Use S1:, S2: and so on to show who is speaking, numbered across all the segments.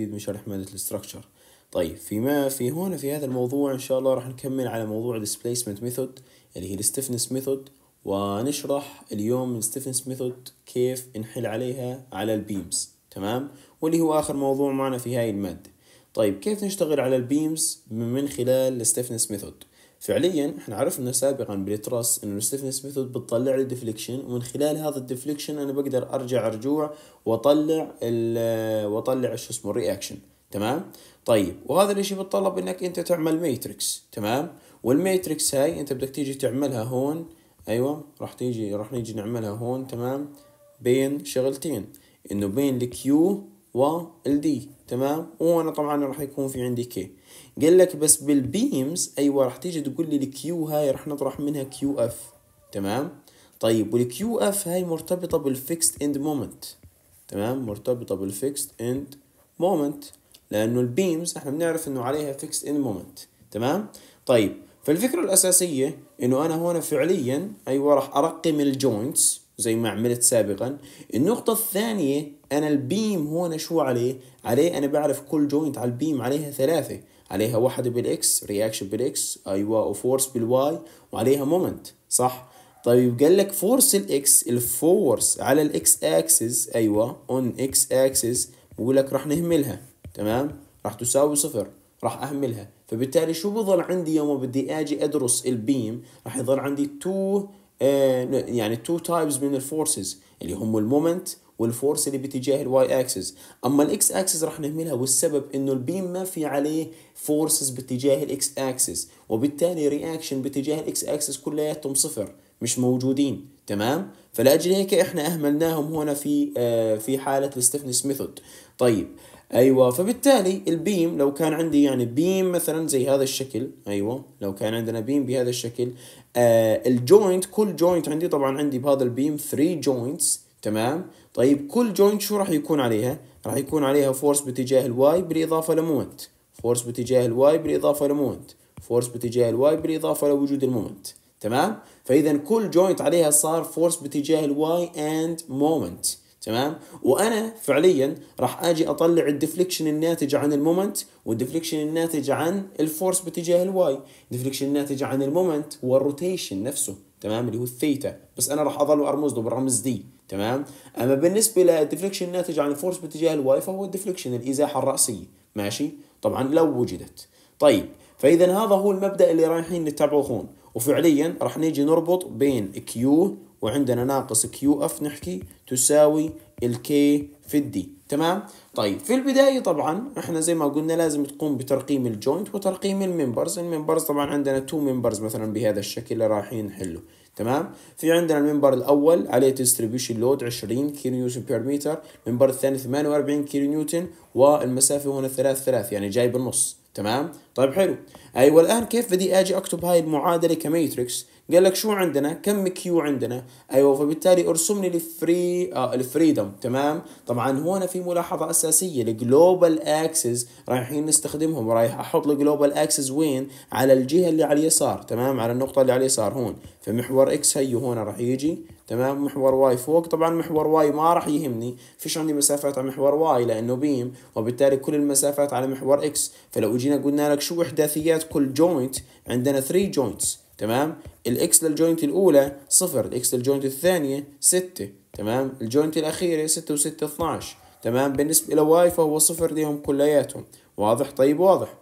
S1: جديد من شرح مادة الاستراكشر طيب فيما في هون في هذا الموضوع ان شاء الله راح نكمل على موضوع displacement method اللي هي الستفنس ميثود ونشرح اليوم الستفنس ميثود كيف نحل عليها على البيمز تمام واللي هو اخر موضوع معنا في هاي المادة طيب كيف نشتغل على البيمز من خلال الستفنس ميثود فعليا احنا عرفنا سابقا بالتراس انه الستفنس ميثود بتطلع لي ديفليكشن ومن خلال هذا الديفليكشن انا بقدر ارجع رجوع واطلع ال واطلع شو اسمه الرياكشن تمام طيب وهذا الاشي بتطلب انك انت تعمل ماتريكس تمام والماتريكس هاي انت بدك تيجي تعملها هون ايوه راح تيجي راح نيجي نعملها هون تمام بين شغلتين انه بين الكيو والدي تمام وانا طبعا راح يكون في عندي كي قال لك بس بالبيمز ايوه راح تيجي تقول لي الكيو هاي راح نطرح منها كيو اف تمام طيب والكيو اف هاي مرتبطه بالفيكست اند مومنت تمام مرتبطه بالفيكست اند مومنت لانه البيمز احنا بنعرف انه عليها فيكست اند مومنت تمام طيب فالفكره الاساسيه انه انا هون فعليا ايوه راح ارقم الجوينتس زي ما عملت سابقا النقطة الثانية أنا البيم هون شو عليه عليه أنا بعرف كل جوينت على البيم عليها ثلاثة عليها واحدة بالإكس رياكشن بالإكس أيوة وفورس بالواي وعليها مومنت صح طيب قال لك فورس الإكس الفورس على الإكس أكسس أيوة أون إكس أكسس بقول لك راح نهملها تمام راح تساوي صفر راح أهملها فبالتالي شو بضل عندي يوم بدي أجي أدرس البيم راح يضل عندي تو آه، يعني تو تايبس من الفورسز اللي هم المومنت والفورس اللي باتجاه الواي اكسس اما الاكس اكسس راح نهملها والسبب انه البيم ما في عليه فورسز باتجاه الاكس اكسس وبالتالي رياكشن باتجاه الاكس اكسس كلياتهم صفر مش موجودين تمام فلاجل هيك احنا اهملناهم هنا في آه في حاله الستفنس ميثود طيب ايوه فبالتالي البيم لو كان عندي يعني بيم مثلا زي هذا الشكل ايوه لو كان عندنا بيم بهذا الشكل آه، الجوينت كل جوينت عندي طبعا عندي بهذا البيم 3 جوينتس تمام طيب كل جوينت شو راح يكون عليها راح يكون عليها فورس باتجاه الواي بالاضافه لمومنت فورس باتجاه الواي بالاضافه لمومنت فورس باتجاه الواي بالاضافه لوجود المومنت تمام فاذا كل جوينت عليها صار فورس باتجاه الواي اند مومنت تمام وانا فعليا راح اجي اطلع الديفليكشن الناتج عن المومنت والديفليكشن الناتج عن الفورس باتجاه الواي الديفليكشن الناتج عن المومنت هو الروتيشن نفسه تمام اللي هو الثيتا بس انا راح اظل ارمز له بالرمز دي تمام اما بالنسبه للديفليكشن الناتج عن الفورس باتجاه الواي فهو الديفليكشن الازاحه الراسيه ماشي طبعا لو وجدت طيب فاذا هذا هو المبدا اللي رايحين نتبعه هون وفعليا راح نيجي نربط بين كيو وعندنا ناقص كيو اف نحكي تساوي الكي في الدي تمام طيب في البدايه طبعا احنا زي ما قلنا لازم تقوم بترقيم الجوينت وترقيم الممبرز الممبرز طبعا عندنا تو ممبرز مثلا بهذا الشكل اللي رايحين نحله تمام في عندنا الممبر الاول عليه ديستريبيوشن لود 20 كيلو نيوتن بير متر الممبر الثاني 48 كيلو نيوتن والمسافه هنا 3 3 يعني جاي بالنص تمام طيب حلو ايوه الان كيف بدي اجي اكتب هاي المعادله كماتريكس قال لك شو عندنا كم كيو عندنا ايوه فبالتالي ارسم لي الفري آه الفريدم تمام طبعا هون في ملاحظه اساسيه الجلوبال اكسس رايحين نستخدمهم رايح احط الجلوبال اكسس وين على الجهه اللي على اليسار تمام على النقطه اللي على اليسار هون فمحور اكس هي هون راح يجي تمام محور واي فوق طبعا محور واي ما راح يهمني فيش عندي مسافات على محور واي لانه بيم وبالتالي كل المسافات على محور اكس فلو اجينا قلنا لك شو احداثيات كل جوينت عندنا 3 جوينتس تمام الاكس للجوينت الاولى صفر الاكس للجوينت الثانيه 6 تمام الجوينت الاخيره 6 و6 12 تمام بالنسبه لواي فهو صفر ليهم كلياتهم واضح طيب واضح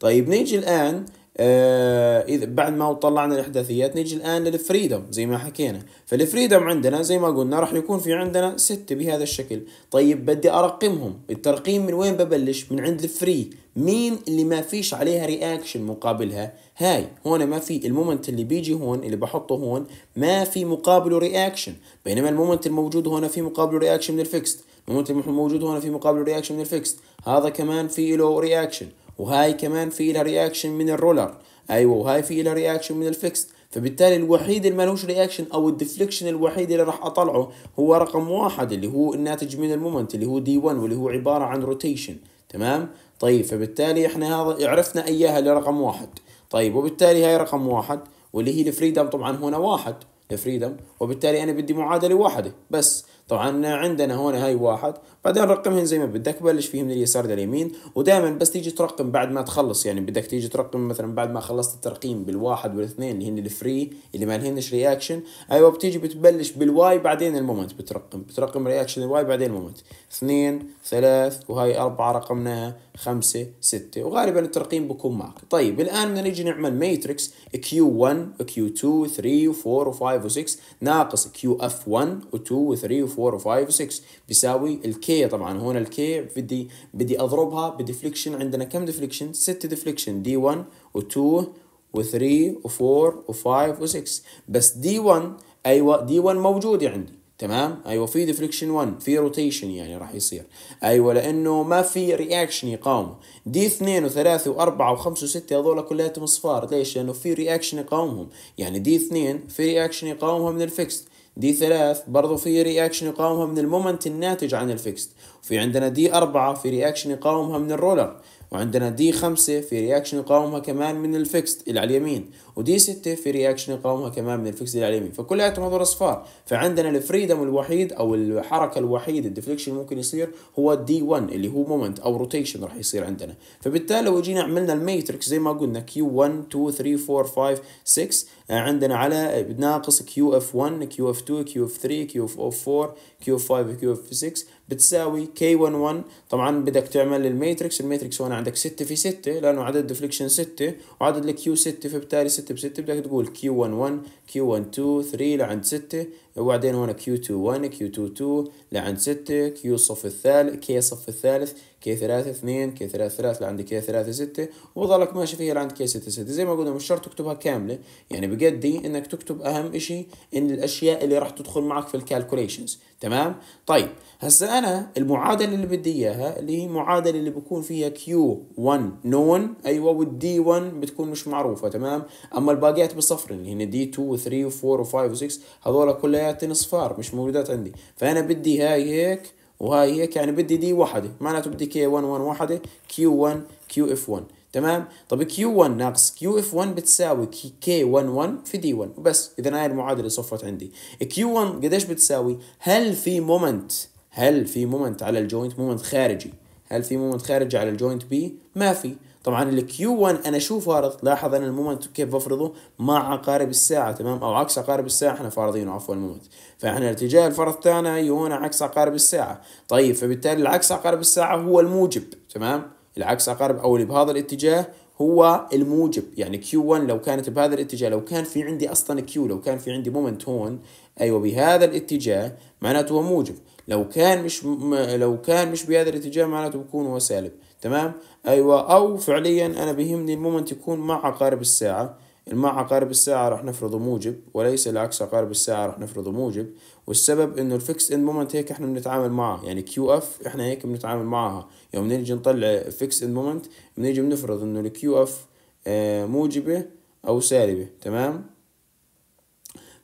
S1: طيب نيجي الان آه، اذا بعد ما طلعنا الاحداثيات نيجي الان للفريدم زي ما حكينا فالفريدم عندنا زي ما قلنا راح يكون في عندنا ستة بهذا الشكل طيب بدي ارقمهم الترقيم من وين ببلش من عند الفري مين اللي ما فيش عليها رياكشن مقابلها هاي هون ما في المومنت اللي بيجي هون اللي بحطه هون ما في مقابله رياكشن بينما المومنت الموجود هون في مقابله رياكشن من الفيكست المومنت الموجود هون في مقابله رياكشن من الفيكست هذا كمان في له رياكشن وهاي كمان في لها رياكشن من الرولر ايوه وهاي في لها رياكشن من الفيكست فبالتالي الوحيد اللي مالوش رياكشن او الديفليكشن الوحيد اللي راح اطلعه هو رقم واحد اللي هو الناتج من المومنت اللي هو دي 1 واللي هو عباره عن روتيشن تمام طيب فبالتالي احنا هذا عرفنا اياها لرقم واحد طيب وبالتالي هاي رقم واحد واللي هي الفريدم طبعا هنا واحد الفريدم وبالتالي انا بدي معادله واحده بس طبعا عندنا هون هاي واحد بعدين رقمهن زي ما بدك بلش فيهم من اليسار لليمين ودائما بس تيجي ترقم بعد ما تخلص يعني بدك تيجي ترقم مثلا بعد ما خلصت الترقيم بالواحد والاثنين اللي هن الفري اللي ما لهنش رياكشن ايوه بتيجي بتبلش بالواي بعدين المومنت بترقم بترقم رياكشن الواي بعدين المومنت اثنين ثلاث وهي اربعه رقمناها خمسة ستة وغالبا الترقيم بكون معك طيب الآن بدنا نيجي نعمل ماتريكس Q1 Q2 3 و4 و5 و6 ناقص QF1 و2 و3 و4 4 و5 و6 بيساوي الكي طبعا هون الكي بدي بدي اضربها بديفليكشن عندنا كم ديفليكشن 6 ديفليكشن دي 1 و2 و3 و4 و5 و6 بس دي 1 ايوه دي 1 موجوده عندي تمام ايوه في ديفليكشن 1 في روتيشن يعني راح يصير ايوه لانه ما في رياكشن يقاومه دي 2 و3 و4 و5 و6 هذول كلياتهم اصفار ليش لانه في رياكشن يقاومهم يعني دي 2 في رياكشن يقاومها من الفيكست دي ثلاث برضو في رياكشن يقاومها من المومنت الناتج عن الفيكست وفي عندنا دي أربعة في رياكشن يقاومها من الرولر وعندنا دي خمسة في رياكشن يقاومها كمان من الفيكست اللي على اليمين ودي ستة في رياكشن يقاومها كمان من الفيكست اللي على اليمين فكلياتهم هذول اصفار فعندنا الفريدم الوحيد او الحركة الوحيدة الديفليكشن ممكن يصير هو دي 1 اللي هو مومنت او روتيشن راح يصير عندنا فبالتالي لو جينا عملنا الميتريكس زي ما قلنا كيو 1 2 3 4 5 6 عندنا على ناقص كيو اف 1 كيو اف 2 كيو اف 3 كيو اف 4 كيو اف 5 كيو اف 6 بتساوي K11 طبعا بدك تعمل الماتريكس الماتريكس هون عندك 6 في 6 لانه عدد الدفليكشن 6 وعدد Q 6 فبالتالي 6 ب 6 بدك تقول Q11 Q12 3 لعند 6 وبعدين هون Q21 Q22 لعند 6 Q صف الثالث K صف الثالث كي ثلاثة اثنين كي ثلاثة ثلاثة لعند كي ثلاثة ستة وظلك ماشي فيها لعند كي ستة ستة زي ما قلنا مش شرط تكتبها كاملة يعني بقدي انك تكتب اهم اشي ان الاشياء اللي راح تدخل معك في الكالكوليشنز تمام طيب هسا انا المعادلة اللي بدي اياها اللي هي معادلة اللي بكون فيها كيو 1 نون ايوه والدي 1 بتكون مش معروفة تمام اما الباقيات بصفر اللي هن دي 2 و3 و4 و5 و6 هذول كلياتهم صفار مش موجودات عندي فانا بدي هاي هيك هيك يعني بدي دي وحده معناته بدي كي 1 1 وحده كيو 1 كيو اف 1 تمام طب كيو 1 ناقص كيو اف 1 بتساوي كي 1 1 في دي 1 وبس اذا هاي المعادله صفت عندي كيو 1 قديش بتساوي هل في مومنت هل في مومنت على الجوينت مومنت خارجي هل في مومنت خارجي على الجوينت بي ما في طبعا الكيو 1 انا شو فارض لاحظ انا المومنت كيف بفرضه مع عقارب الساعه تمام او عكس عقارب الساعه احنا فارضينه عفوا المومنت فاحنا الاتجاه الفرض تاعنا يهون عكس عقارب الساعه طيب فبالتالي العكس عقارب الساعه هو الموجب تمام العكس عقارب او اللي بهذا الاتجاه هو الموجب يعني كيو 1 لو كانت بهذا الاتجاه لو كان في عندي اصلا كيو لو كان في عندي مومنت هون ايوه بهذا الاتجاه معناته هو موجب لو كان مش م... لو كان مش بهذا الاتجاه معناته بكون هو سالب تمام ايوه او فعليا انا بيهمني المومنت يكون مع عقارب الساعه مع عقارب الساعة راح نفرضه موجب وليس العكس عقارب الساعة راح نفرضه موجب والسبب انه الفيكس اند مومنت هيك احنا بنتعامل معه يعني كيو اف احنا هيك بنتعامل معها يوم نيجي نطلع فيكس اند مومنت بنيجي بنفرض انه الكيو اف آه، موجبة او سالبة تمام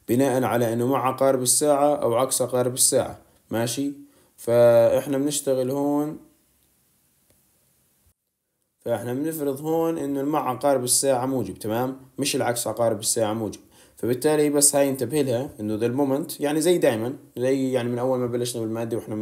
S1: بناء على انه مع عقارب الساعة او عكس عقارب الساعة ماشي فاحنا بنشتغل هون فاحنا بنفرض هون انه المع عقارب الساعة موجب تمام مش العكس عقارب الساعة موجب فبالتالي بس هاي انتبه لها انه ذا المومنت يعني زي دائما زي يعني من اول ما بلشنا بالمادة واحنا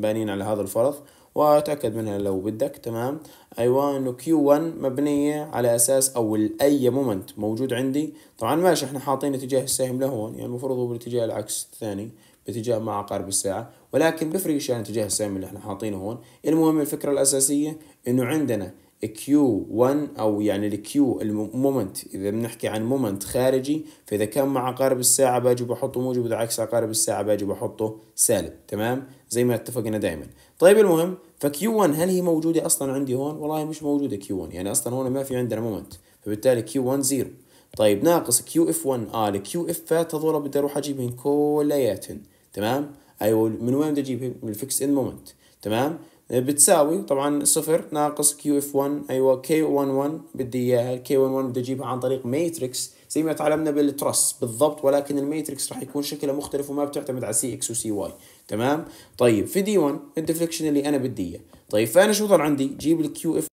S1: بانين على هذا الفرض وتأكد منها لو بدك تمام أيوة إنه Q1 مبنية على أساس أو أي مومنت موجود عندي طبعا ماشي إحنا حاطين اتجاه السهم لهون يعني المفروض هو بالاتجاه العكس الثاني باتجاه مع عقارب الساعة ولكن بفرقش عن اتجاه السهم اللي إحنا حاطينه هون المهم الفكرة الأساسية إنه عندنا كيو 1 او يعني الكيو المومنت اذا بنحكي عن مومنت خارجي فاذا كان مع عقارب الساعه باجي بحطه موجب اذا عكس عقارب الساعه باجي بحطه سالب تمام زي ما اتفقنا دائما طيب المهم فكيو 1 هل هي موجوده اصلا عندي هون والله مش موجوده كيو 1 يعني اصلا هون ما في عندنا مومنت فبالتالي كيو 1 زيرو طيب ناقص كيو اف 1 اه الكيو فات هذول بدي اروح اجيبهم كلياتهم تمام ايوه من وين بدي اجيبهم من الفيكس ان مومنت تمام آه، بتساوي طبعا صفر ناقص كيو اف 1 ايوه كي 11 بدي اياها كي 11 بدي اجيبها عن طريق ماتريكس زي ما تعلمنا بالترس بالضبط ولكن الماتريكس راح يكون شكله مختلف وما بتعتمد على سي اكس وسي واي تمام طيب في دي 1 الديفليكشن اللي انا بدي اياه طيب فانا شو ضل عندي جيب الكيو اف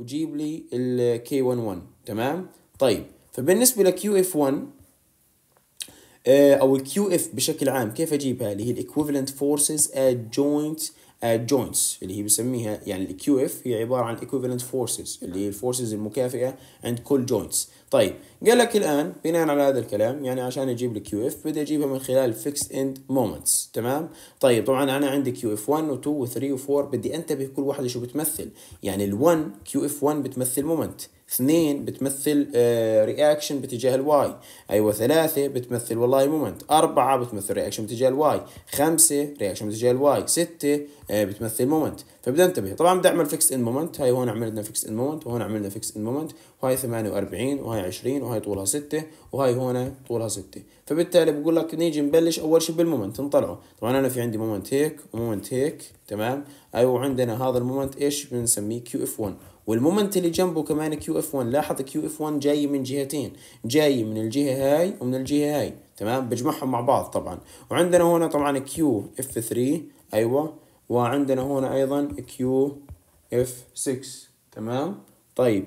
S1: وجيب لي الكي 11 تمام طيب فبالنسبه لكيو اف 1 آه، او الكيو اف بشكل عام كيف اجيبها اللي هي الايكوفلنت فورسز ات جوينت جوينتس آه، اللي هي بسميها يعني الكيو اف هي عباره عن ايكوفالنت فورسز اللي هي الفورسز المكافئه عند كل جوينتس طيب قال لك الان بناء على هذا الكلام يعني عشان اجيب الكيو اف بدي اجيبها من خلال فيكس اند مومنتس تمام طيب طبعا انا عندي كيو اف 1 و2 و3 و4 بدي انتبه كل واحده شو بتمثل يعني ال1 كيو اف 1 بتمثل مومنت اثنين بتمثل رياكشن آه، باتجاه الواي ايوه ثلاثة بتمثل والله مومنت أربعة بتمثل رياكشن باتجاه الواي خمسة رياكشن باتجاه الواي ستة آه، بتمثل مومنت فبدنا ننتبه طبعا بدي اعمل فيكس ان مومنت هاي هون عملنا فيكس ان مومنت وهون عملنا فيكس ان مومنت وهي 48 وهي 20 وهي طولها 6 وهي هون طولها 6 فبالتالي بقول لك نيجي نبلش اول شيء بالمومنت نطلعه طبعا انا في عندي مومنت هيك ومومنت هيك تمام ايوه عندنا هذا المومنت ايش بنسميه كيو اف 1 والمومنت اللي جنبه كمان كيو اف 1 لاحظ كيو اف 1 جاي من جهتين جاي من الجهه هاي ومن الجهه هاي تمام بجمعهم مع بعض طبعا وعندنا هنا طبعا كيو اف 3 ايوه وعندنا هنا ايضا كيو اف 6 تمام طيب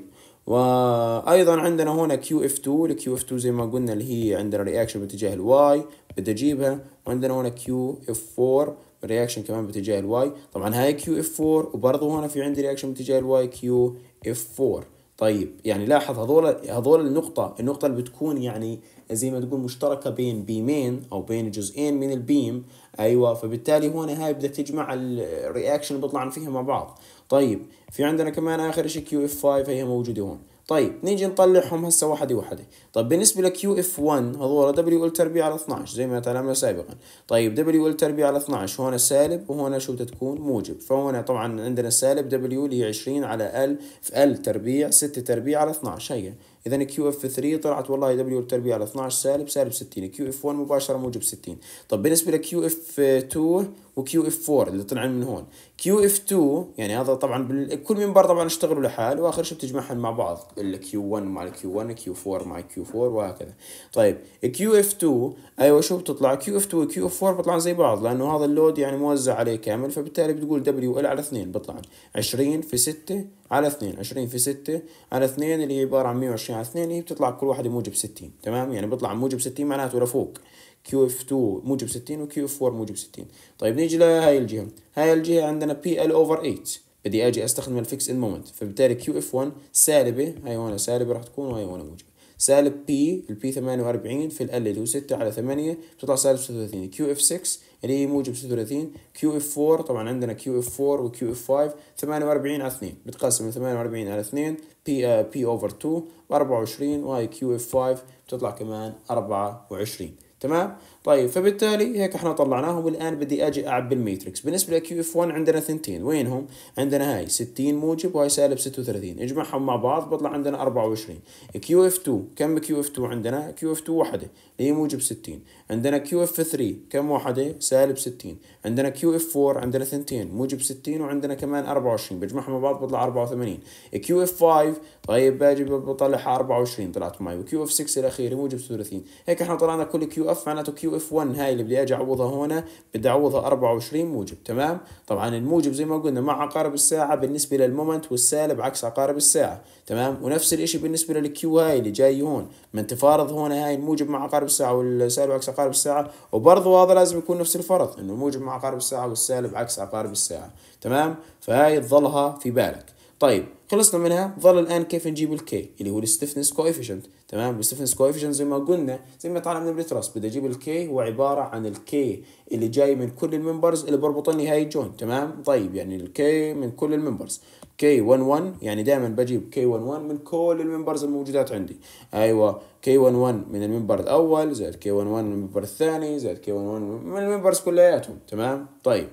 S1: وايضا عندنا هنا كيو اف 2 الكيو اف 2 زي ما قلنا اللي هي عندنا رياكشن باتجاه الواي بدي اجيبها وعندنا هنا كيو اف 4 رياكشن كمان باتجاه الواي طبعا هاي كيو اف 4 وبرضه هنا في عندي رياكشن باتجاه الواي كيو اف 4 طيب يعني لاحظ هذول هذول النقطة النقطة اللي بتكون يعني زي ما تقول مشتركة بين بيمين أو بين جزئين من البيم أيوة فبالتالي هون هاي بدها تجمع الرياكشن اللي بيطلعن فيها مع بعض طيب في عندنا كمان آخر شيء كيو اف 5 هي موجودة هون طيب نيجي نطلعهم هسه واحدة واحدة طيب بالنسبة لكيو اف 1 هذول دبليو ال تربيع على 12 زي ما تعلمنا سابقا طيب دبليو ال تربيع على 12 هون سالب وهون شو تكون موجب فهون طبعا عندنا سالب دبليو اللي هي 20 على ال في ال تربيع 6 تربيع على 12 هي اذا كيو اف 3 طلعت والله دبليو بالتربيع على 12 سالب سالب 60 كيو اف 1 مباشره موجب 60 طب بالنسبه لكيو اف 2 وكيو اف 4 اللي طلعن من هون كيو اف 2 يعني هذا طبعا كل منبر طبعا اشتغلوا لحال واخر شيء بتجمعهم مع بعض الكيو 1 مع الكيو 1 كيو 4 مع كيو 4 وهكذا طيب كيو اف 2 ايوه شو بتطلع كيو اف 2 وكيو اف 4 بيطلعن زي بعض لانه هذا اللود يعني موزع عليه كامل فبالتالي بتقول دبليو ال على 2 بيطلعن 20 في 6 على 2 20 في 6 على 2 اللي هي عباره عن 120 على اثنين هي إيه، بتطلع كل واحده موجب 60 تمام يعني بيطلع موجب 60 معناته لفوق كيو اف 2 موجب 60 وكيو اف 4 موجب 60 طيب نيجي لهي الجهه هاي الجهه عندنا بي ال اوفر 8 بدي اجي استخدم الفيكس ان مومنت فبالتالي كيو اف 1 سالبه هاي هون سالبه راح تكون وهي هون موجبه سالب بي البي 48 في ال اللي هو 6 على 8 بتطلع سالب 36 كيو اف 6 اللي هي موجب 36 كيو اف 4 طبعا عندنا كيو اف 4 وكيو اف 5 48 على 2 بتقسم 48 على 2 بي بي اوفر 2 ب 24 واي كيو اف 5 بتطلع كمان 24 تمام طيب فبالتالي هيك احنا طلعناهم والان بدي اجي اعبي الميتريكس بالنسبه لكيو اف 1 عندنا ثنتين وينهم عندنا هاي 60 موجب وهي سالب 36 اجمعهم مع بعض بطلع عندنا 24 كيو اف 2 كم كيو اف 2 عندنا كيو اف 2 وحده اللي هي موجب 60 عندنا كيو اف 3 كم وحده سالب 60 عندنا كيو اف 4 عندنا ثنتين موجب 60 وعندنا كمان 24 بجمعهم مع بعض بطلع 84 كيو اف 5 طيب باجي بطلعها 24 طلعت معي وكيو اف 6 الاخيره موجب 30 هيك احنا طلعنا كل كيو اف معناته كيو اف 1 هاي اللي بدي اجي اعوضها هون بدي اعوضها 24 موجب تمام طبعا الموجب زي ما قلنا مع عقارب الساعه بالنسبه للمومنت والسالب عكس عقارب الساعه تمام ونفس الشيء بالنسبه للكيو هاي اللي جاي هون ما انت فارض هون هاي الموجب مع عقارب الساعه والسالب عكس عقارب الساعه وبرضه هذا لازم يكون نفس الفرض انه الموجب مع عقارب الساعه والسالب عكس عقارب الساعه تمام فهاي تظلها في بالك طيب خلصنا منها ظل الان كيف نجيب الكي اللي هو الستفنس كويفيشنت تمام الستفنس كويفيشنت زي ما قلنا زي ما تعلمنا التراس بدي اجيب الكي هو عباره عن الكي اللي جاي من كل الممبرز اللي بربطني هاي الجوينت تمام طيب يعني الكي من كل الممبرز كي 1 1 يعني دائما بجيب كي 1 1 من كل الممبرز الموجودات عندي ايوه كي 1 1 من الممبر الاول زائد كي 1 1 من الممبر الثاني زائد كي 1 1 من الممبرز كلياتهم تمام طيب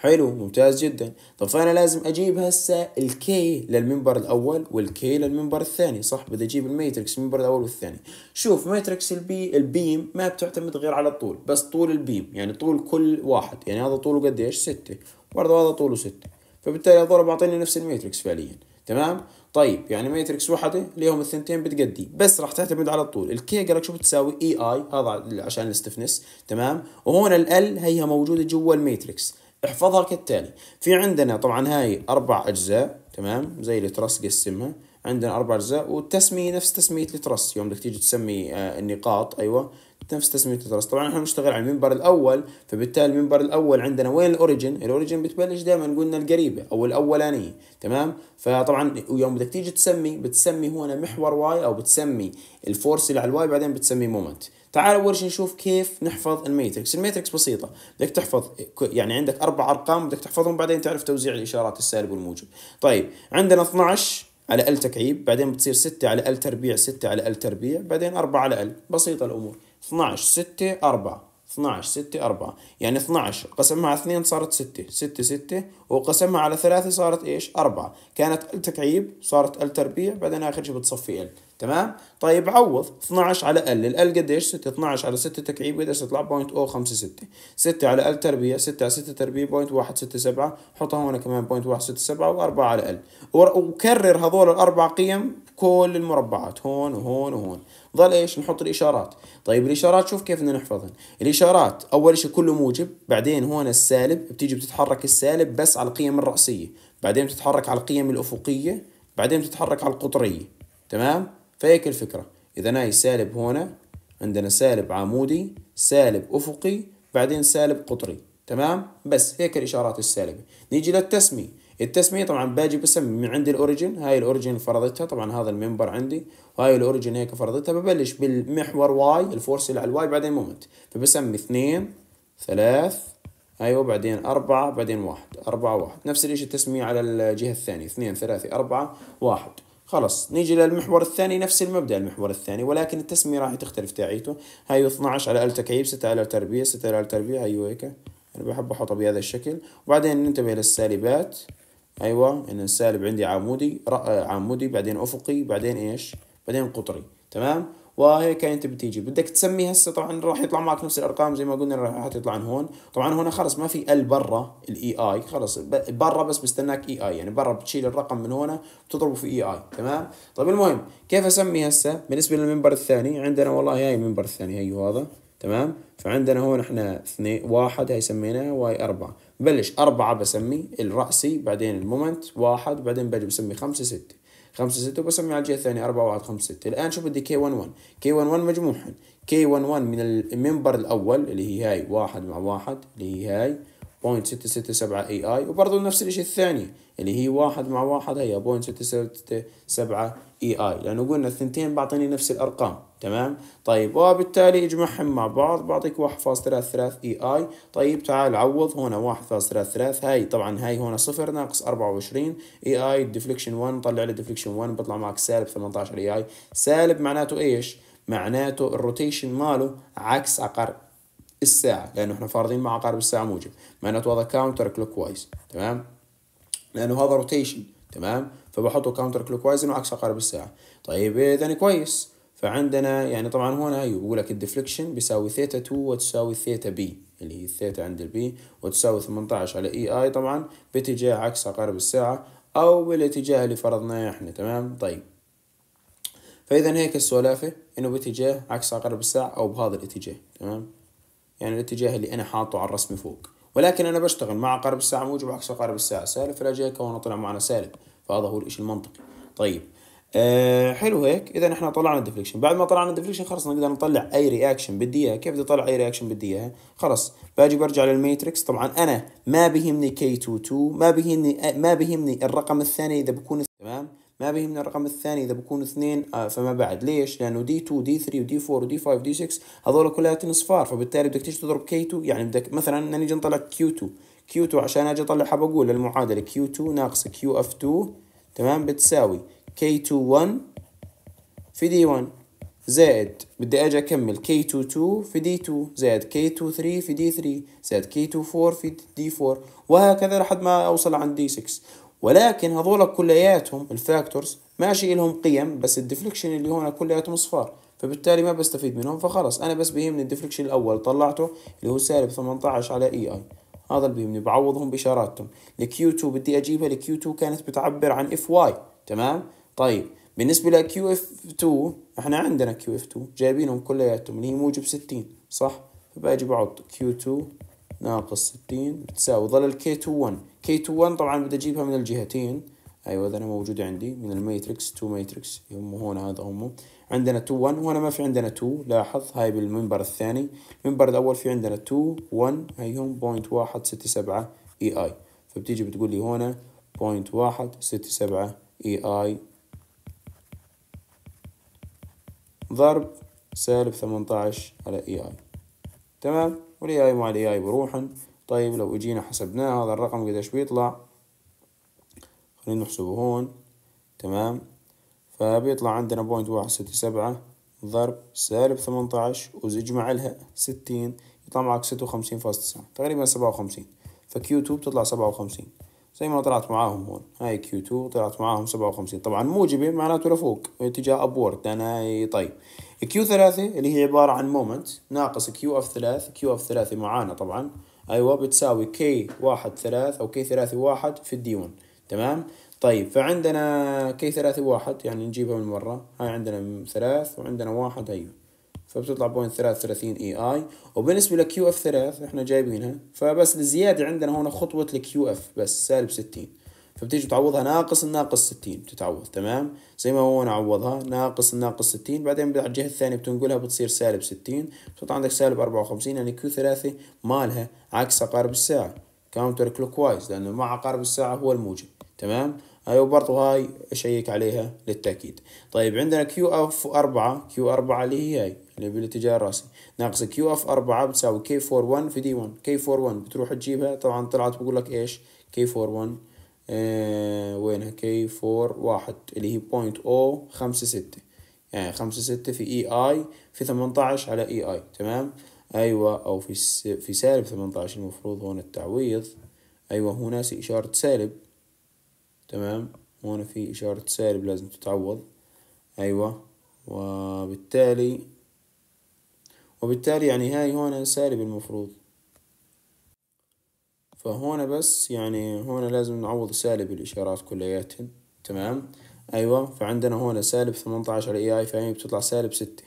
S1: حلو ممتاز جدا طب فانا لازم اجيب هسه الكي للمنبر الاول والكي للمنبر الثاني صح بدي اجيب الميتريكس المنبر الاول والثاني شوف ميتريكس البي البيم ما بتعتمد غير على الطول بس طول البيم يعني طول كل واحد يعني هذا طوله قديش ستة برضه هذا طوله ستة فبالتالي هذول بيعطيني نفس الميتريكس فعليا تمام طيب يعني ميتريكس واحدة ليهم الثنتين بتقدي بس راح تعتمد على الطول الكي قال لك شو بتساوي اي اي هذا عشان الستفنس تمام وهون ال ال هيها موجودة جوا الميتريكس احفظها كالتالي في عندنا طبعا هاي أربع أجزاء تمام زي الترس قسمها عندنا أربع أجزاء والتسمية نفس تسمية الترس يوم بدك تيجي تسمي آه، النقاط أيوة نفس تسمية الترس طبعا احنا بنشتغل على المنبر الأول فبالتالي المنبر الأول عندنا وين الأوريجن الأوريجن بتبلش دائما قلنا القريبة أو الأولانية تمام فطبعا يوم بدك تيجي تسمي بتسمي هنا محور واي أو بتسمي الفورس اللي على الواي بعدين بتسمي مومنت تعال اول شيء نشوف كيف نحفظ الميتريكس الميتريكس بسيطه بدك تحفظ يعني عندك اربع ارقام بدك تحفظهم بعدين تعرف توزيع الاشارات السالب والموجب طيب عندنا 12 على ال تكعيب بعدين بتصير 6 على ال تربيع 6 على ال تربيع بعدين 4 على ال بسيطه الامور 12 6 4 12 6 4 يعني 12 قسمها على 2 صارت 6 6 6 وقسمها على 3 صارت ايش 4 كانت ال تكعيب صارت ال تربيع بعدين اخر شيء بتصفي ال تمام طيب عوض 12 على ال الال قديش 6 12 على 6 تكعيب قديش تطلع 0.056 6 على ال تربيع 6 على 6 تربيع 0.167 حطها هون كمان 0.167 و4 على ال وكرر هذول الاربع قيم كل المربعات هون وهون وهون ضل ايش نحط الاشارات طيب الاشارات شوف كيف بدنا نحفظها الاشارات اول شيء كله موجب بعدين هون السالب بتيجي بتتحرك السالب بس على القيم الرأسية بعدين بتتحرك على القيم الأفقية بعدين بتتحرك على القطرية تمام فهيك الفكرة إذا ناي سالب هنا عندنا سالب عمودي سالب أفقي بعدين سالب قطري تمام بس هيك الإشارات السالبة نيجي للتسمية التسمية طبعا باجي بسمي من عندي الأوريجين هاي الأوريجين فرضتها طبعا هذا المنبر عندي وهاي الأوريجين هيك فرضتها ببلش بالمحور واي الفورس اللي على الواي بعدين مومنت فبسمي اثنين ثلاث ايوه بعدين أربعة بعدين واحد أربعة واحد نفس الشيء التسمية على الجهة الثانية اثنين ثلاثة أربعة واحد خلص نيجي للمحور الثاني نفس المبدا المحور الثاني ولكن التسميه راح تختلف تاعيته هاي 12 على تكعيب 6 على تربيه 6 على تربيه هيو هيك انا بحب احطها بهذا الشكل وبعدين ننتبه للسالبات ايوه ان السالب عندي عمودي عمودي بعدين افقي بعدين ايش بعدين قطري تمام وهيك انت بتيجي بدك تسمي هسه طبعا راح يطلع معك نفس الارقام زي ما قلنا راح تطلع من هون طبعا هون خلص ما في ال برا الاي اي خلص برا بس بستناك اي e اي يعني برا بتشيل الرقم من هون بتضربه في اي e اي تمام طيب المهم كيف اسمي هسه بالنسبه للمنبر الثاني عندنا والله هاي المنبر الثاني هي هذا تمام فعندنا هون احنا اثنين واحد هاي سميناه واي أربعة بلش أربعة بسمي الرأسي بعدين المومنت واحد بعدين بجي بسمي خمسة ستة 5 6 وبسمي على الجهه الثانيه 4 1 5 6 الان شو بدي كي 1 1 كي 1 1 مجموعهم كي 1 1 من المنبر الاول اللي هي هاي 1 مع 1 اللي هي هاي 0.667 اي اي وبرضه نفس الشيء الثاني اللي هي واحد مع واحد هي 0.667 اي اي لأنه قلنا الثنتين بعطيني نفس الأرقام تمام طيب وبالتالي اجمعهم مع بعض بعطيك 1.33 اي اي طيب تعال عوض هنا 1.33 هاي طبعا هاي هنا صفر ناقص 24 اي اي ديفليكشن 1 طلع لي ديفليكشن 1 بطلع معك سالب 18 اي اي سالب معناته ايش معناته الروتيشن ماله عكس عقرب الساعة لأنه احنا فارضين مع عقارب الساعة موجب معناته هذا كاونتر كلوك وايز تمام لأنه هذا روتيشن تمام فبحطه كاونتر كلوك وايز إنه عكس عقارب الساعة طيب إذا كويس فعندنا يعني طبعا هنا يقول لك الديفليكشن بيساوي ثيتا 2 وتساوي ثيتا بي اللي هي الثيتا عند البي وتساوي 18 على اي اي طبعا باتجاه عكس عقارب الساعة او بالاتجاه اللي فرضناه احنا تمام طيب فاذا هيك السولافة انه باتجاه عكس عقارب الساعة او بهذا الاتجاه تمام يعني الاتجاه اللي انا حاطه على الرسم فوق ولكن انا بشتغل مع عقارب الساعة موجب عكس عقارب الساعة سالب فلا جاي كونه طلع معنا سالب فهذا هو الاشي المنطقي طيب أه حلو هيك اذا احنا طلعنا الديفليكشن بعد ما طلعنا الديفليكشن خلص نقدر نطلع اي رياكشن بدي اياها كيف بدي اطلع اي رياكشن بدي اياها خلص باجي برجع للميتريكس طبعا انا ما بيهمني كي 22 ما بيهمني آه، ما بيهمني الرقم الثاني اذا بكون تمام ما بيهمني الرقم الثاني اذا بكون اثنين آه فما بعد ليش؟ لانه دي 2 دي 3 ودي 4 ودي 5 ودي 6 هذول كلها اصفار فبالتالي بدك تيجي تضرب كي 2 يعني بدك مثلا نيجي نطلع كيو 2 كيو 2 عشان اجي اطلعها بقول المعادله كيو 2 ناقص كيو اف 2 تمام بتساوي K21 في D1 زائد بدي اجي اكمل K22 في D2 زائد K23 في D3 زائد K24 في D4 وهكذا لحد ما اوصل عند D6 ولكن هذول كلياتهم الفاكتورز ماشي لهم قيم بس الديفليكشن اللي هون كلياتهم صفار فبالتالي ما بستفيد منهم فخلص انا بس بيهمني الديفليكشن الاول طلعته اللي هو سالب 18 على اي اي هذا اللي بيهمني بعوضهم باشاراتهم الكيو 2 بدي اجيبها الكيو 2 كانت بتعبر عن اف واي تمام طيب بالنسبة لكيو اف 2 احنا عندنا كيو اف 2 جايبينهم كلياتهم اللي هي موجب 60 صح؟ فباجي بعض كيو 2 ناقص 60 بتساوي ظل الكي 21 كي 21 طبعا بدي اجيبها من الجهتين ايوه انا موجود عندي من الماتريكس 2 ماتريكس هم هون هذا هم عندنا 2 1 وهنا ما في عندنا 2 لاحظ هاي بالمنبر الثاني المنبر الاول في عندنا 2 1 هيهم 0.167 اي اي فبتيجي بتقول لي هنا 0.167 اي اي ضرب سالب 18 على اي اي تمام والاي اي مع الاي اي بروحن طيب لو اجينا حسبناه هذا الرقم قديش بيطلع خلينا نحسبه هون تمام فبيطلع عندنا بوينت واحد ستة سبعة ضرب سالب ثمنتاعش وزج مع لها ستين يطلع معك ستة وخمسين فاصل تسعة تقريبا سبعة وخمسين فكيو تو بتطلع سبعة وخمسين زي ما طلعت معاهم هون هاي كيو 2 طلعت معاهم 57 طبعا موجبة معناته لفوق اتجاه ابورد انا طيب كيو 3 اللي هي عبارة عن مومنت ناقص كيو اف 3 كيو اف 3 معانا طبعا ايوه بتساوي كي واحد ثلاث او كي ثلاثة واحد في الدي 1 تمام طيب فعندنا كي ثلاثة واحد يعني نجيبها من مرة هاي عندنا ثلاث وعندنا واحد ايوه فبتطلع 0.33 اي اي وبالنسبه لكيو اف 3 احنا جايبينها فبس الزياده عندنا هون خطوه لكيو اف بس سالب 60 فبتيجي بتعوضها ناقص الناقص 60 بتتعوض تمام زي ما هون عوضها ناقص الناقص 60 بعدين على الجهه الثانيه بتنقلها بتصير سالب 60 بتطلع عندك سالب 54 يعني كيو 3 مالها عكس عقارب الساعه كاونتر كلوك وايز لانه مع عقارب الساعه هو الموجب تمام هاي أيوة، وبرضه هاي اشيك عليها للتاكيد طيب عندنا كيو اف 4 كيو 4 اللي هي هاي الابيلتي الاتجاه الراسي ناقص كيو اف 4 بتساوي كي 41 في دي 1 كي 41 بتروح تجيبها طبعا طلعت بقول لك ايش كي 41 آه وينها كي 4 واحد اللي هي بوينت او خمسة ستة يعني خمسة ستة في اي e اي في 18 على اي e اي تمام ايوه او في س... في سالب 18 المفروض هون التعويض ايوه هنا سي اشارة سالب تمام هون في اشارة سالب لازم تتعوض ايوه وبالتالي وبالتالي يعني هاي هون سالب المفروض فهون بس يعني هون لازم نعوض سالب الإشارات كلياتهن تمام أيوة فعندنا هون سالب ثمانية اي اي فهي بتطلع سالب ستة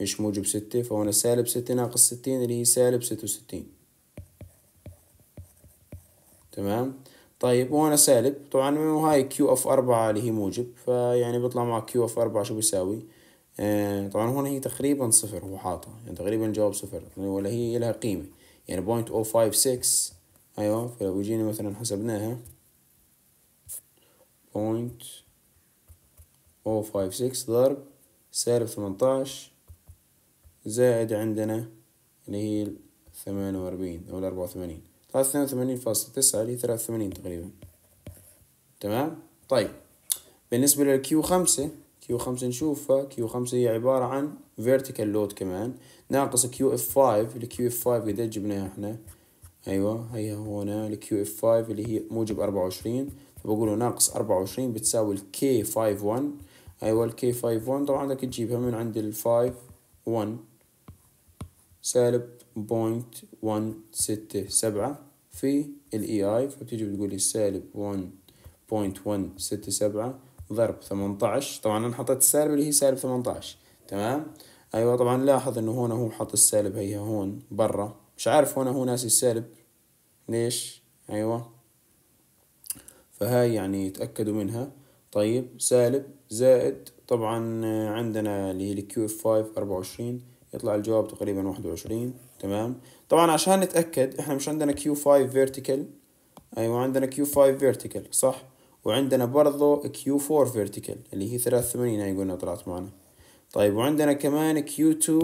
S1: مش موجب ستة فهون سالب ستة ناقص ستين اللي هي سالب ستة وستين تمام طيب وهنا سالب طبعا وهاي كيو اف أربعة اللي هي موجب فيعني بيطلع معك كيو اف أربعة شو بيساوي آه، طبعا هون هي تقريبا صفر هو حاطها يعني تقريبا جواب صفر يعني ولا هي لها قيمة يعني بوينت او فايف سكس ايوه فلو جينا مثلا حسبناها بوينت او فايف سكس ضرب سالب ثمنتاش زائد عندنا اللي هي ثمانية وأربعين أو الأربعة وثمانين ثلاثة وثمانين فاصلة تسعة اللي ثلاثة وثمانين تقريبا تمام طيب بالنسبة للكيو خمسة كيو خمسة نشوفها كيو خمسة هي عبارة عن vertical لود كمان ناقص كيو اف فايف الكيو اف فايف قد جبناها احنا ايوه هي هنا الكيو اف فايف اللي هي موجب أربعة وعشرين فبقوله ناقص أربعة وعشرين بتساوي الكي فايف ون ايوه الكي فايف ون طبعا بدك تجيبها من عند الفايف ون سالب بوينت ون ستة سبعة في الاي اي e فبتيجي بتقولي سالب ون بوينت ون ستة سبعة ضرب 18 طبعا انا حطيت السالب اللي هي سالب 18 تمام ايوه طبعا لاحظ انه هون هو حط السالب هي هون برا مش عارف هون هو ناسي السالب ليش ايوه فهاي يعني تأكدوا منها طيب سالب زائد طبعا عندنا اللي هي الكيو اف 5 24 يطلع الجواب تقريبا 21 تمام طبعا عشان نتأكد احنا مش عندنا كيو 5 فيرتيكال ايوه عندنا كيو 5 فيرتيكال صح وعندنا برضو Q4 vertical اللي هي 83 هاي قلنا طلعت معنا طيب وعندنا كمان Q2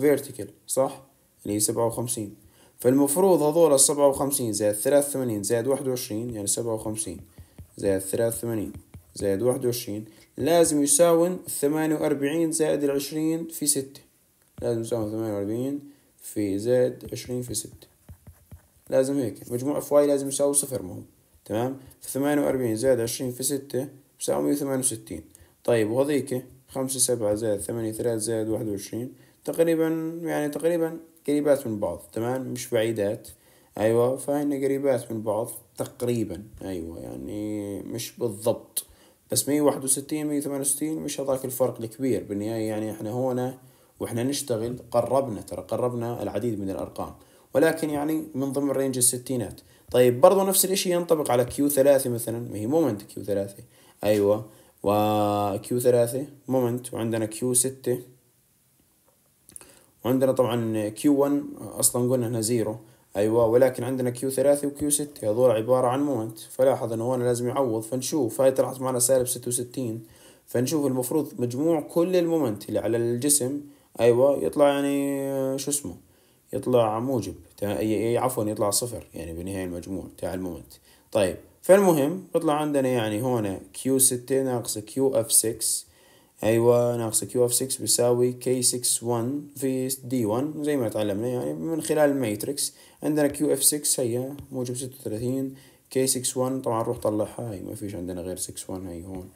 S1: vertical صح اللي هي 57 فالمفروض هذول ال 57 زائد 83 زائد 21 يعني 57 زائد 83 زائد 21 لازم يساوي 48 زائد 20 في 6 لازم يساوي 48 في زائد 20 في 6 لازم هيك مجموع FY لازم يساوي صفر مهم تمام ثمانية وأربعين زائد عشرين في ستة بساوي مية وثمانية وستين طيب وهذيك خمسة سبعة زائد ثمانية ثلاثة زائد واحد وعشرين تقريبا يعني تقريبا قريبات من بعض تمام مش بعيدات أيوة فهن قريبات من بعض تقريبا أيوة يعني مش بالضبط بس مية واحد وستين مية ثمانية وستين مش هذاك الفرق الكبير بالنهاية يعني احنا هنا واحنا نشتغل قربنا ترى قربنا العديد من الأرقام ولكن يعني من ضمن رينج الستينات طيب برضو نفس الاشي ينطبق على كيو ثلاثة مثلا ما هي مومنت كيو ثلاثة ايوه وكيو ثلاثة مومنت وعندنا كيو ستة وعندنا طبعا كيو ون اصلا قلنا هنا زيرو ايوه ولكن عندنا كيو ثلاثة وكيو ستة هذول عبارة عن مومنت فلاحظ انه هون لازم يعوض فنشوف هاي طلعت معنا سالب ستة وستين فنشوف المفروض مجموع كل المومنت اللي على الجسم ايوه يطلع يعني شو اسمه يطلع موجب عفوا يطلع صفر يعني بنهاية المجموع تاع المومنت طيب فالمهم يطلع عندنا يعني هنا Q6 ناقص كيو اف 6 ايوه ناقص كيو اف 6 بيساوي K61 في d 1 زي ما تعلمنا يعني من خلال الماتريكس عندنا كيو اف 6 هي موجب 36 K61 طبعا نروح طلعها هي ما فيش عندنا غير 61 هي هون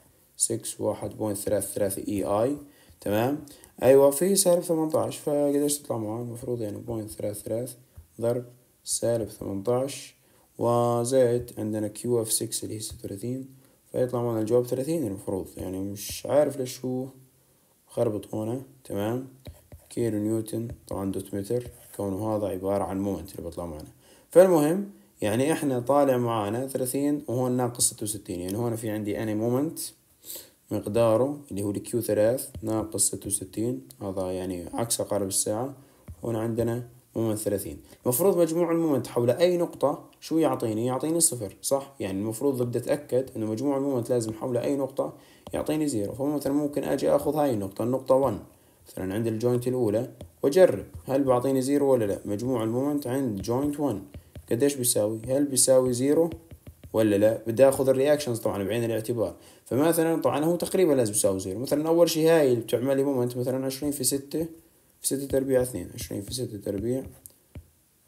S1: 61.33 1.33 اي اي تمام ايوه في سالب ثمنتاش فقديش تطلع معاه المفروض يعني بوينت ثلاث ثلاث ضرب سالب ثمنتاش وزائد عندنا كيو اف سكس اللي هي ستة وثلاثين فيطلع معنا الجواب ثلاثين المفروض يعني مش عارف ليش هو خربط هنا تمام كيلو نيوتن طبعا دوت متر كونه هذا عبارة عن مومنت اللي بيطلع معنا فالمهم يعني احنا طالع معانا ثلاثين وهون ناقص ستة وستين يعني هون في عندي اني مومنت مقداره اللي هو الكيو ثلاث ناقص ستة وستين هذا يعني عكس عقارب الساعة هنا عندنا مومنت ثلاثين المفروض مجموع المومنت حول أي نقطة شو يعطيني يعطيني صفر صح يعني المفروض بدي أتأكد أنه مجموع المومنت لازم حول أي نقطة يعطيني زيرو فمثلا ممكن أجي أخذ هاي النقطة النقطة 1 مثلا عند الجوينت الأولى وأجرب هل بيعطيني زيرو ولا لا مجموع المومنت عند جوينت 1 قديش بيساوي هل بيساوي زيرو ولا لا بدي اخذ الرياكشنز طبعا بعين الاعتبار فمثلا طبعا هو تقريبا لازم يساوي زيرو مثلا اول شيء هاي اللي بتعمل لي مومنت مثلا عشرين في ستة في ستة تربيع اثنين عشرين في ستة تربيع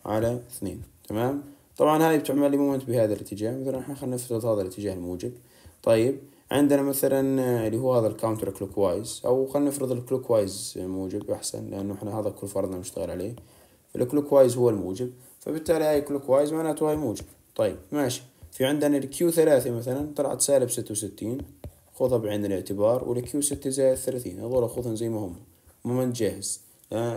S1: على اثنين تمام طبعا هاي بتعمل لي مومنت بهذا الاتجاه مثلا احنا خلينا نفترض هذا الاتجاه الموجب طيب عندنا مثلا اللي هو هذا الكاونتر كلوك وايز او خلينا نفرض الكلوك وايز موجب احسن لانه احنا هذا كل فرضنا بنشتغل عليه الكلوك وايز هو الموجب فبالتالي هاي كلوك وايز معناته هاي موجب طيب ماشي في عندنا الكيو ثلاثة مثلا طلعت سالب ستة وستين خذها بعين الاعتبار والكيو ستة زائد ثلاثين هذول خذهم زي ما هم مومنت جاهز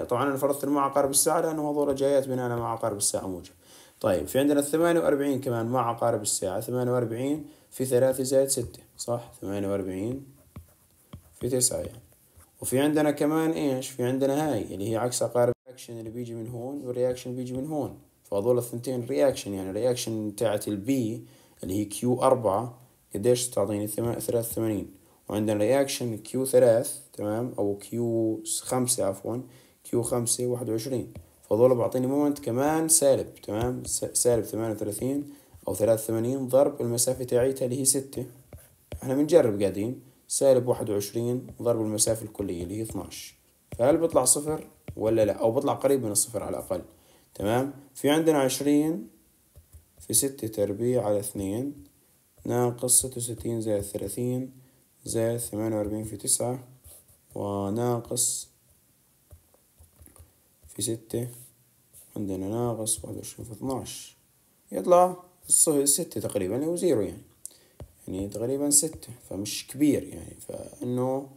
S1: طبعا انا فرضت مع عقارب الساعة لأنه هذول جايات بناء مع عقارب الساعة موجب طيب في عندنا الثمانية وأربعين كمان مع عقارب الساعة ثمانية وأربعين في ثلاثة زائد ستة صح ثمانية وأربعين في تسعة يعني وفي عندنا كمان إيش في عندنا هاي اللي هي عكس عقارب الرياكشن اللي بيجي من هون والرياكشن بيجي من هون فهذول الثنتين رياكشن يعني رياكشن تاعت البي اللي هي كيو أربعة قديش تعطيني ثلاث ثمانين وعندنا رياكشن كيو ثلاث تمام أو كيو خمسة عفوا كيو خمسة واحد وعشرين فهذول بعطيني مومنت كمان سالب تمام سالب ثمانية وثلاثين أو ثلاث ثمانين ضرب المسافة تاعيتها اللي هي ستة احنا بنجرب قاعدين سالب واحد وعشرين ضرب المسافة الكلية اللي هي اثناش فهل بيطلع صفر ولا لا أو بيطلع قريب من الصفر على الأقل تمام في عندنا عشرين في ستة تربيع على اثنين ناقص ستة وستين زائد ثلاثين زائد ثمانية وأربعين في تسعة وناقص في ستة عندنا ناقص واحد وعشرين في اثناش يطلع ستة تقريبا أو زيرو يعني يعني تقريبا ستة فمش كبير يعني فإنه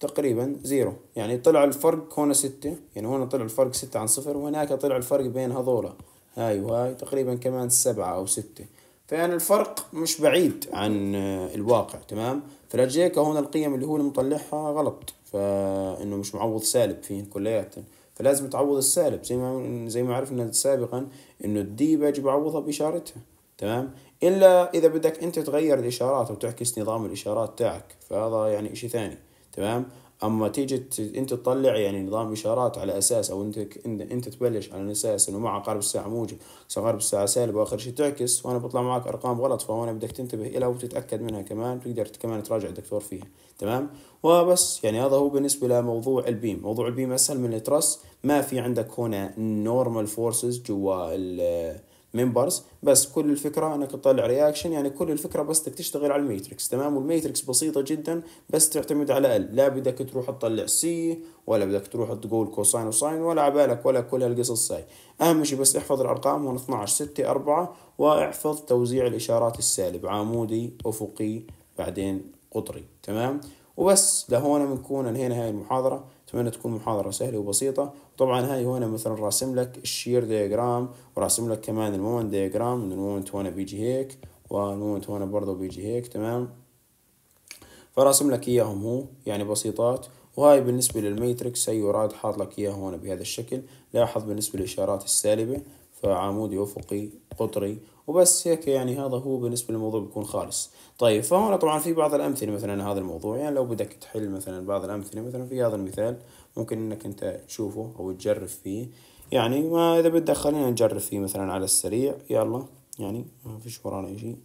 S1: تقريبا زيرو يعني طلع الفرق هنا ستة يعني هنا طلع الفرق ستة عن صفر وهناك طلع الفرق بين هذولا هاي وهاي تقريبا كمان سبعة أو ستة فيعني الفرق مش بعيد عن الواقع تمام فلجيكا هون القيم اللي هو مطلعها غلط فإنه مش معوض سالب فيهن كلياتن فلازم تعوض السالب زي ما زي ما عرفنا سابقا إنه الدي باجي بعوضها بإشارتها تمام إلا إذا بدك أنت تغير الإشارات أو تعكس نظام الإشارات تاعك فهذا يعني إشي ثاني تمام اما تيجي انت تطلع يعني نظام اشارات على اساس او انت انت تبلش على اساس انه مع عقارب الساعه موجب عقارب الساعه سالب واخر شيء تعكس وانا بطلع معك ارقام غلط فهون بدك تنتبه لها وتتاكد منها كمان تقدر كمان تراجع الدكتور فيها تمام وبس يعني هذا هو بالنسبه لموضوع البيم موضوع البيم اسهل من الترس ما في عندك هنا نورمال فورسز جوا ممبرز بس كل الفكره انك تطلع رياكشن يعني كل الفكره بس بدك تشتغل على الميتريكس تمام والميتريكس بسيطه جدا بس تعتمد على ال لا بدك تروح تطلع سي ولا بدك تروح تقول كوساين وساين ولا عبالك ولا كل هالقصص هاي اهم شيء بس احفظ الارقام هون 12 6 4 واحفظ توزيع الاشارات السالب عمودي افقي بعدين قطري تمام وبس لهون بنكون انهينا هاي المحاضره اتمنى تكون محاضره سهله وبسيطه طبعا هاي هنا مثلا راسم لك الشير دياجرام وراسم لك كمان المومنت دياجرام ان المومنت هنا بيجي هيك والمومنت هنا برضه بيجي هيك تمام فراسم لك اياهم هو يعني بسيطات وهاي بالنسبة للميتريكس هي وراد حاط لك اياها هون بهذا الشكل لاحظ بالنسبة للإشارات السالبة فعمودي أفقي قطري وبس هيك يعني هذا هو بالنسبه للموضوع بيكون خالص طيب فهنا طبعا في بعض الامثله مثلا هذا الموضوع يعني لو بدك تحل مثلا بعض الامثله مثلا في هذا المثال ممكن انك انت تشوفه او تجرب فيه يعني ما اذا بدك خلينا نجرب فيه مثلا على السريع يلا يعني ما فيش ورانا شيء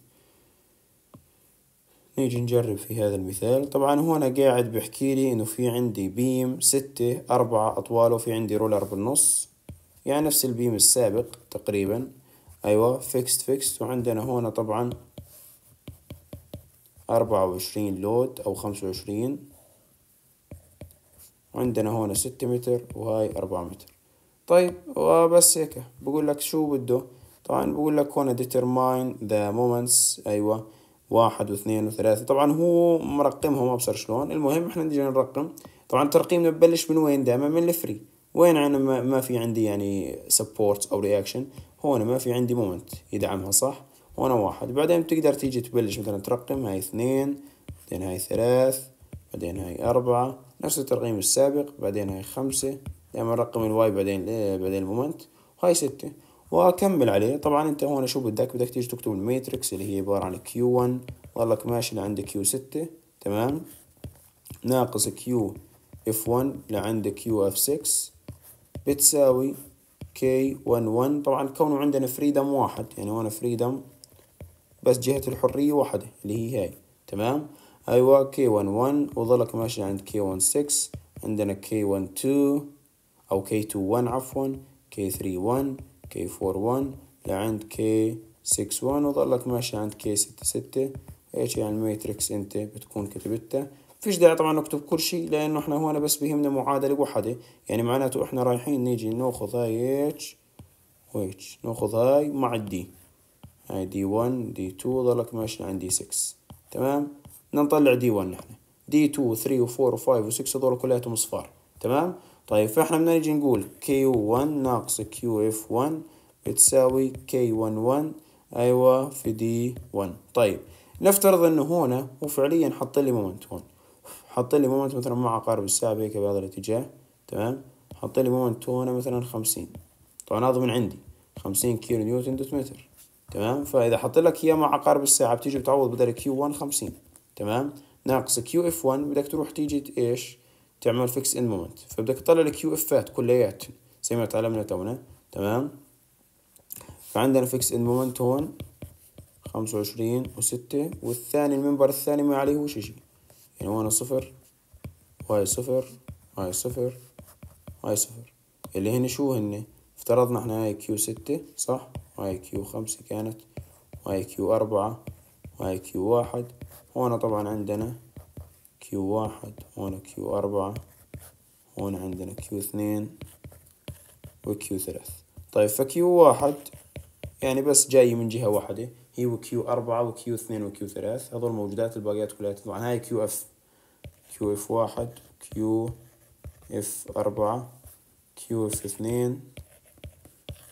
S1: نيجي نجرب في هذا المثال طبعا هنا قاعد بحكي لي انه في عندي بيم ستة اربعة اطواله في عندي رولر بالنص يعني نفس البيم السابق تقريبا ايوه فيكست فيكست وعندنا هنا طبعا أربعة وعشرين لود او خمسة وعشرين وعندنا هنا ستة متر وهاي أربعة متر طيب وبس هيك بقول لك شو بده طبعا بقول لك هنا determine the moments ايوه واحد واثنين وثلاثة طبعا هو مرقمهم ابصر شلون المهم احنا نجي نرقم طبعا ترقيمنا ببلش من وين دائما من الفري وين انا ما في عندي يعني سبورت او رياكشن هون ما في عندي مومنت يدعمها صح وانا واحد بعدين بتقدر تيجي تبلش مثلا ترقم هاي اثنين بعدين هاي ثلاث بعدين هاي أربعة نفس الترقيم السابق بعدين هاي خمسة دائما رقم الواي بعدين بعدين المومنت وهاي ستة واكمل عليه طبعا انت هون شو بدك بدك تيجي تكتب الميتريكس اللي هي عبارة عن كيو 1 ضلك ماشي لعند كيو ستة تمام ناقص كيو اف 1 لعند كيو اف 6 بتساوي k 11 طبعا كونه عندنا فريدم واحد يعني هون فريدم بس جهة الحرية واحدة اللي هي هاي تمام ايوه k 11 وظلك ماشي عند k 16 عندنا k 12 او k 21 عفوا k 31 k 41 لعند k 61 وظلك ماشي عند k 66 ايش يعني الماتريكس انت بتكون كتبتها فيش داعي طبعا نكتب كل شيء لانه احنا هون بس بهمنا معادله وحده يعني معناته احنا رايحين نيجي ناخذ هاي اتش واتش ناخذ هاي مع الدي هاي دي 1 دي 2 ضلك ماشي لعند دي 6 تمام نطلع دي 1 نحن دي 2 3 و4 و5 و6 هذول كلياتهم اصفار تمام طيب فاحنا بدنا نيجي نقول كي 1 ناقص كيو اف 1 بتساوي كي 1 1 ايوه في دي 1 طيب نفترض انه هنا وفعليا حط لي مومنت هون حاطين لي مومنت مثلا مع عقارب الساعة هيك بهذا الاتجاه تمام حاطين لي مومنت هنا مثلا خمسين طبعا هذا من عندي خمسين كيلو نيوتن دوت متر تمام فاذا حط لك اياه مع عقارب الساعه بتيجي بتعوض بدل كيو 1 خمسين تمام ناقص كيو اف 1 بدك تروح تيجي ايش تعمل فيكس ان مومنت فبدك تطلع الكيو افات كليات زي ما تعلمنا تونا تمام فعندنا فيكس ان مومنت هون خمسة وعشرين وستة والثاني المنبر الثاني ما عليه هو شي يعني وانا صفر واي صفر واي صفر واي صفر اللي هن شو هن افترضنا احنا اي كيو ستة صح واي كيو خمسة كانت واي كيو أربعة واي كيو واحد هون طبعا عندنا كيو واحد هون كيو أربعة هون عندنا كيو اثنين وكيو ثلاث طيب فكيو واحد يعني بس جاي من جهة واحدة هي e, وكيو أربعة وكيو اثنين وكيو ثلاث هذول موجودات الباقيات كلها طبعا هاي كيو اف كيو اف واحد كيو اف أربعة كيو اف اثنين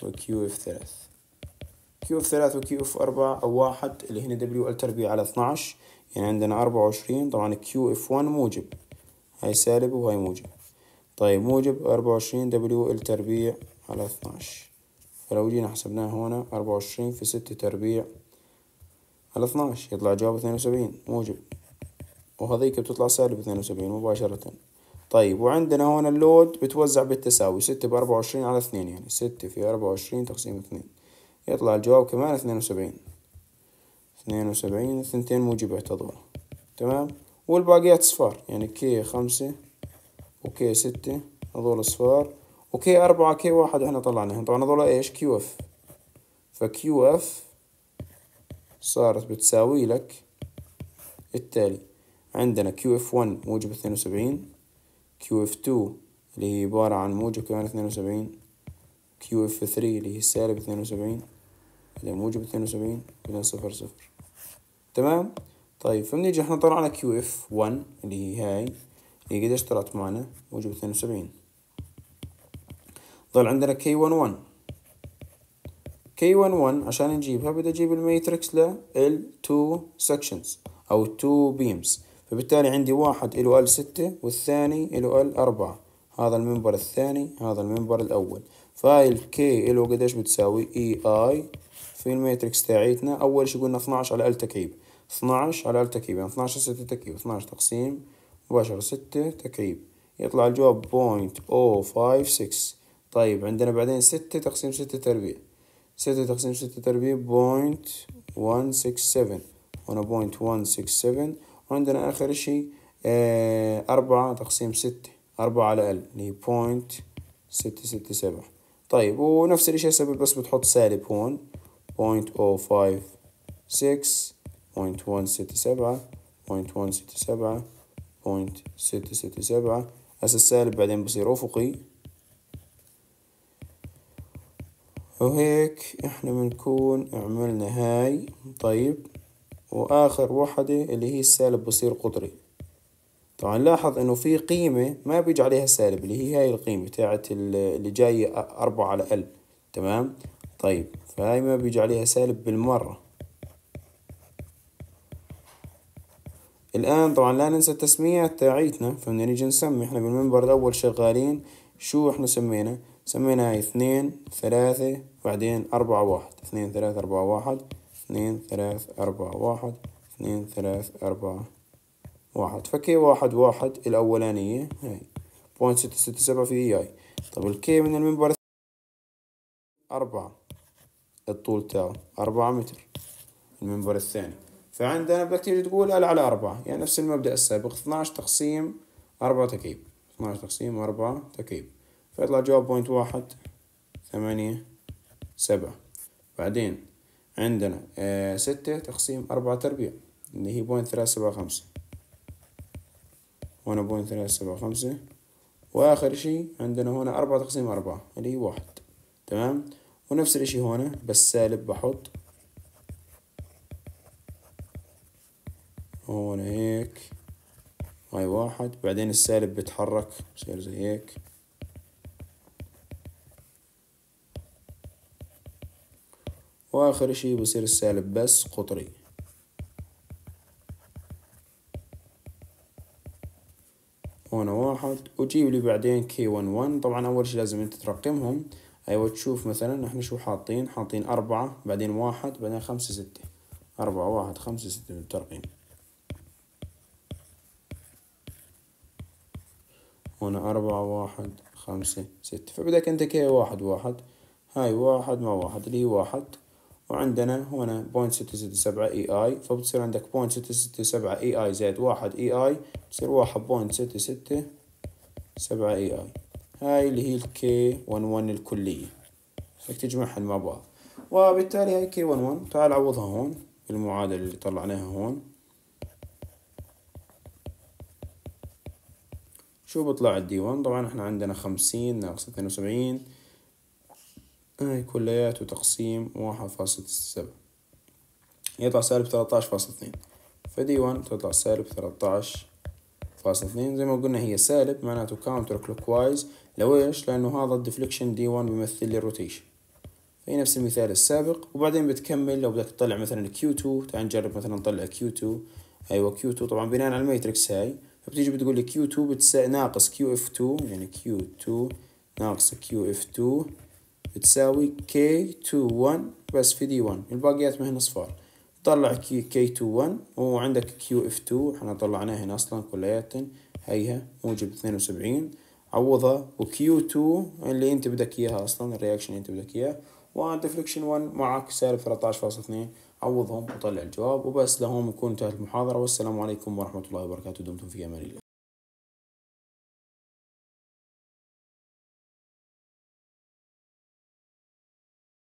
S1: وكيو اف ثلاث كيو اف ثلاث وكيو اف أربعة أو واحد اللي هنا دبليو ال تربيع على اثناش يعني عندنا أربعة وعشرين طبعا كيو اف ون موجب هاي سالب وهاي موجب طيب موجب أربعة وعشرين دبليو ال تربيع على اثناش فلو جينا حسبناها هنا أربعة وعشرين في ستة تربيع على عشر يطلع جواب اثنين وسبعين موجب وهذيك بتطلع سالب اثنين وسبعين مباشرة طيب وعندنا هون اللود بتوزع بالتساوي ستة بأربعة وعشرين على اثنين يعني ستة في أربعة وعشرين تقسيم اثنين يطلع الجواب كمان اثنين وسبعين اثنين وسبعين اثنتين موجب اعتضوها تمام والباقيات صفار يعني كي خمسة وكي ستة هذول صفار وكي أربعة كي واحد احنا طلعناهم طبعا هذول ايش كيو اف فكيو اف صارت بتساوي لك التالي عندنا qf 1 موجب اثنين وسبعين كيو 2 اللي هي عبارة عن موجب كمان اثنين وسبعين كيو 3 اللي هي سالب اثنين وسبعين اللي موجب اثنين وسبعين إلى صفر صفر تمام طيب فبنيجي احنا طلعنا qf 1 اللي هي هاي اللي قديش طلعت معنا موجب اثنين وسبعين ضل عندنا كي 1 1 كي ون ون عشان نجيبها بدي أجيب الماتريكس ل ال 2 سكشنز أو 2 بيمز فبالتالي عندي واحد إلو ال 6 والثاني إلو ال 4 هذا المنبر الثاني هذا المنبر الأول فايل كي إله قديش بتساوي إي e آي في الماتريكس تاعيتنا أول شي قلنا 12 على ال تكعيب 12 على ال تكعيب يعني 12 6 تكعيب 12 تقسيم مباشرة 6 تكعيب يطلع الجواب بوينت أو سكس طيب عندنا بعدين 6 تقسيم 6 تربيع ستة تقسيم ستة تربيع بوينت وان سكس سفن هنا بوينت وان سكس سفن وعندنا آخر شيء آه، أربعة تقسيم ستة أربعة على ال اللي بوينت ستة ستة سبعة طيب ونفس الاشي سبب بس بتحط سالب هون بوينت او فايف سكس بوينت وان ستة سبعة بوينت وان ستة سبعة بوينت ستة ستة سبعة هسه السالب بعدين بصير أفقي وهيك احنا بنكون عملنا هاي طيب واخر وحدة اللي هي السالب بصير قطري طبعا لاحظ انه في قيمة ما بيجي عليها سالب اللي هي هاي القيمة تاعت اللي جاية اربعة على ال تمام طيب فهاي ما بيجي عليها سالب بالمرة الآن طبعا لا ننسى التسميات تاعيتنا فبدنا نيجي نسمي احنا بالمنبر الأول شغالين شو احنا سمينا سميناها اثنين ثلاثة بعدين أربعة واحد اثنين ثلاثة أربعة واحد اثنين ثلاثة أربعة واحد اثنين ثلاثة أربعة واحد فكي واحد واحد الأولانية هاي بوينت ستة ستة سبعة في اي طب الكي من المنبر أربعة الطول تاعه أربعة متر المنبر الثاني فعندنا بدك تيجي تقول ال على أربعة يعني نفس المبدأ السابق اثناش تقسيم أربعة تكييف اثناش تقسيم أربعة تكييف فيطلع جواب بوينت واحد ثمانية سبعة بعدين عندنا آه ستة تقسيم أربعة تربيع اللي هي بوينت ثلاثة سبعة خمسة هنا بوينت ثلاثة سبعة خمسة وآخر شيء عندنا هنا أربعة تقسيم أربعة اللي هي واحد تمام ونفس الاشي هنا بس سالب بحط هون هيك هاي واحد بعدين السالب بيتحرك بصير زي هيك وآخر إشي بصير السالب بس قطري هنا واحد وجيب لي بعدين كي ون ون طبعا أول شيء لازم أنت ترقمهم أيوة تشوف مثلا إحنا شو حاطين حاطين أربعة بعدين واحد بعدين خمسة ستة أربعة واحد خمسة ستة بالترقيم هنا أربعة واحد خمسة ستة فبدك أنت كي واحد واحد هاي واحد ما واحد لي واحد وعندنا هنا 0.667 اي اي فبتصير عندك 0.667 اي اي زائد واحد اي اي تصير 1.667 اي اي هاي اللي هي الكي 11 الكلية بدك تجمعهن مع بعض وبالتالي هاي كي 11 تعال عوضها هون بالمعادلة اللي طلعناها هون شو بطلع الدي 1 طبعا احنا عندنا خمسين ناقص اثنين وسبعين هاي كلياته تقسيم واحد فاصلة سبعة يطلع سالب ثلاثتاش فاصلة اثنين فدي ون تطلع سالب ثلاثتاش فاصلة اثنين زي ما قلنا هي سالب معناته كاونتر كلوك وايز لو ايش لانه هذا الديفليكشن دي ون بيمثل لي الروتيشن في نفس المثال السابق وبعدين بتكمل لو بدك تطلع مثلا كيو تو تعال نجرب مثلا نطلع كيو تو ايوه كيو تو طبعا بناء على الماتريكس هاي فبتيجي بتقول لي كيو تو ناقص كيو اف تو يعني كيو تو ناقص كيو اف تو بتساوي K21 بس في d 1 الباقيات ما هي صفار طلع K21 وعندك QF2 احنا طلعناها هنا اصلا كليات هيها موجب 72 عوضها وQ2 اللي انت بدك اياها اصلا الرياكشن انت بدك إياها وديفليكشن 1 معك سالب 13.2 عوضهم وطلع الجواب وبس لهم يكون انتهت المحاضرة والسلام عليكم ورحمة الله وبركاته دمتم في أمان الله